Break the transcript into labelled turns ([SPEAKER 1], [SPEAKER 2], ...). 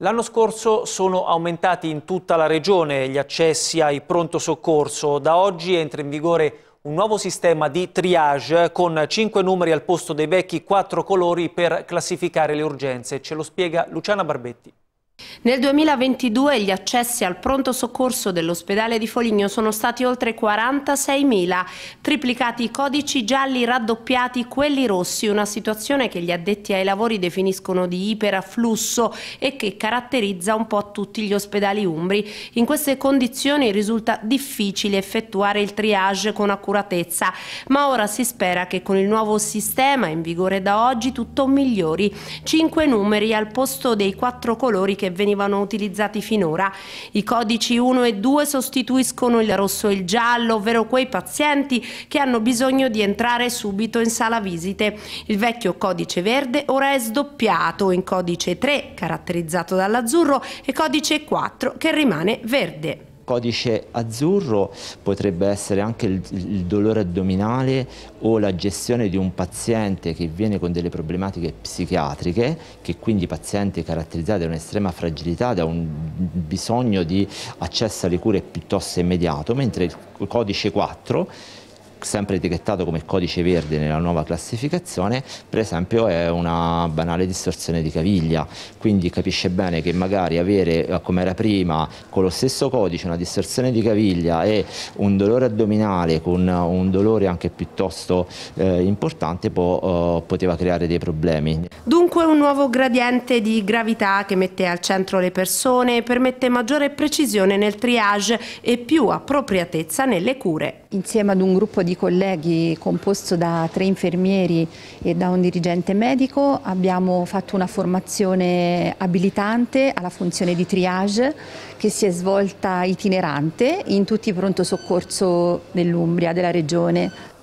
[SPEAKER 1] L'anno scorso sono aumentati in tutta la regione gli accessi ai pronto soccorso. Da oggi entra in vigore un nuovo sistema di triage con cinque numeri al posto dei vecchi quattro colori per classificare le urgenze. Ce lo spiega Luciana Barbetti.
[SPEAKER 2] Nel 2022 gli accessi al pronto soccorso dell'ospedale di Foligno sono stati oltre 46.000, triplicati i codici gialli, raddoppiati quelli rossi, una situazione che gli addetti ai lavori definiscono di iperafflusso e che caratterizza un po' tutti gli ospedali umbri. In queste condizioni risulta difficile effettuare il triage con accuratezza, ma ora si spera che con il nuovo sistema in vigore da oggi tutto migliori. Cinque numeri al posto dei quattro colori che che venivano utilizzati finora. I codici 1 e 2 sostituiscono il rosso e il giallo, ovvero quei pazienti che hanno bisogno di entrare subito in sala visite. Il vecchio codice verde ora è sdoppiato in codice 3, caratterizzato dall'azzurro, e codice 4, che rimane verde
[SPEAKER 3] codice azzurro potrebbe essere anche il, il, dolore addominale o la gestione di un paziente che viene con delle problematiche psichiatriche, che quindi paziente caratterizzato da un'estrema fragilità, da un bisogno di accesso alle cure piuttosto immediato, mentre il codice 4 sempre etichettato come codice verde nella nuova classificazione, per esempio è una banale distorsione di caviglia, quindi capisce bene che magari avere eh, come era prima con lo stesso codice una distorsione di caviglia e un dolore addominale con eh, un dolore anche piuttosto eh, importante può, eh, poteva creare dei problemi.
[SPEAKER 2] Dunque un nuovo gradiente di gravità che mette al centro le persone permette maggiore precisione nel triage e più appropriatezza nelle cure
[SPEAKER 4] insieme ad un gruppo di colleghi composto da tre infermieri e da un dirigente medico abbiamo fatto una formazione abilitante alla funzione di triage che si è svolta itinerante in tutti i pronto soccorso dell'Umbria, della regione.